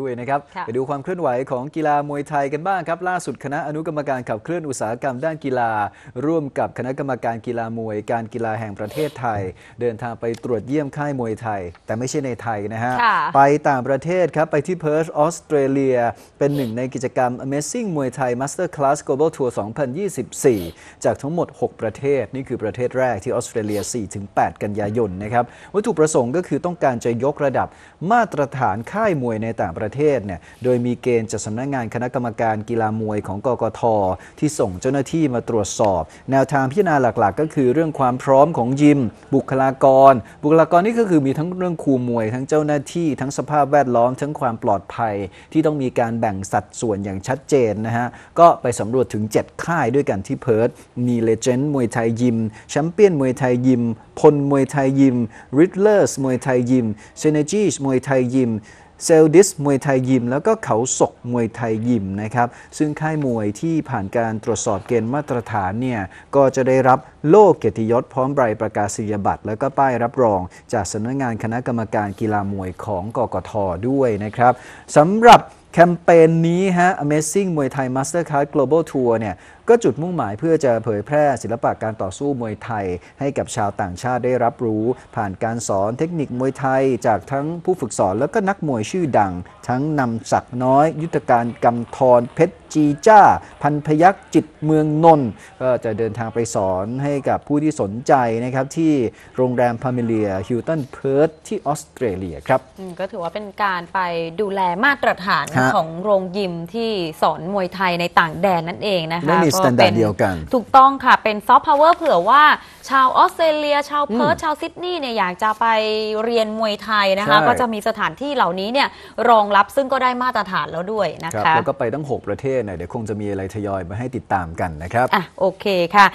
ด้วยนะครับ ไปดูความเคลื่อนไหวของกีฬามวยไทยกันบ้างครับ ล่าสุดคณะอนุกรรมการขับเคลื่อนอุตสาหกรรมด้านกีฬาร่วมกับคณะกรรมการกีฬามวย การกีฬาแห่งประเทศไทย เดินทางไปตรวจเยี่ยมค่ายมวยไทย แต่ไม่ใช่ในไทยนะฮะ ไปต่างประเทศครับ ไปที่เพิร์ธออสเตรเลียเป็นหนึ่งในกิจกรรม Amazing มวยไทย Master Class Global Tour 2024 จากทั้งหมด 6 ประเทศ นี่คือประเทศแรกที่ออสเตรเลีย 4-8 กันยายนนะครับวัตถุประสงค์ก็คือต้องการจะยกระดับ มาตรฐานค่ายมวยในต่างางประเทศเนี่ย โดยมีเกณฑ์จากสำนักงงานคณะกรรมการกีฬามวยของกกทที่ส่งเจ้าหน้าที่มาตรวจสอบ แนวทางพิจารณาหลัก ๆ ก็คือเรื่องความพร้อมของยิม บุคลากร บุคลากรนี่ก็คือมีทั้งเรื่องครูมวย ทั้งเจ้าหน้าที่ ทั้งสภาพแวดล้อม ทั้งความปลอดภัย ที่ต้องมีการแบ่งสัดส่วนอย่างชัดเจนนะฮะ ก็ไปสำรวจถึง7ค่ายด้วยกันที่เพิร์ตมีเลเจนด์มวยไทยยิม แชมเปี้ยน มวยไทยยิม พล มวยไทยยิม ริดเลอร์ส มวยไทยยิมเซเนจีสมวยไทยยิมเซลดิสมวยไทยยิม แล้วก็เขาศกมวยไทยยิมนะครับ ซึ่งค่ายมวยที่ผ่านการตรวจสอบเกณฑ์มาตรฐานเนี่ย ก็จะได้รับโล่เกียรติยศพร้อมใบประกาศียบัตร แล้วก็ป้ายรับรอง จากสำนักงานคณะกรรมการกีฬามวยของกกทด้วยนะครับสำหรับแคมเปญนนี้ฮะ Amazing มวยไทย Mastercard Global Tour เนี่ยก็จุดมุ่งหมายเพื่อจะเผยแพร่ศิลปะการต่อสู้มวยไทยให้กับชาวต่างชาติได้รับรู้ ผ่านการสอนเทคนิคมวยไทย จากทั้งผู้ฝึกสอนแล้วก็นักมวยชื่อดังทั้งนำศักน้อย ยุทธการกำทรเพชรจีจ้า พันพยักษ์จิตเมืองนนก็จะเดินทางไปสอนให้กับผู้ที่สนใจนะครับที่โรงแรมพามิเลียฮิลตันเพิร์ธที่ออสเตรเลียครับก็ถือว่าเป็นการไปดูแลมาตรฐานของโรงยิมที่สอนมวยไทยในต่างแดนนั่นเองนะคะไมมม่ีาตรฐานเดียวกัน ถูกต้องค่ะเป็นซอฟต์พาวเวอร์เผื่อว่าชาวออสเตรเลียชาวเพิร์ธชาวซิดนีย์เนี่ยอยากจะไปเรียนมวยไทยนะคะก็จะมีสถานที่เหล่านี้เนี่ยรองรับับซึ่งก็ได้มาตรฐานแล้วด้วยนะคะแล้วก็ไปตั้ง 6 ประเทศเนี่ยเดี๋ยวคงจะมีอะไรทยอยมาให้ติดตามกันนะครับอ่ะโอเคค่ะ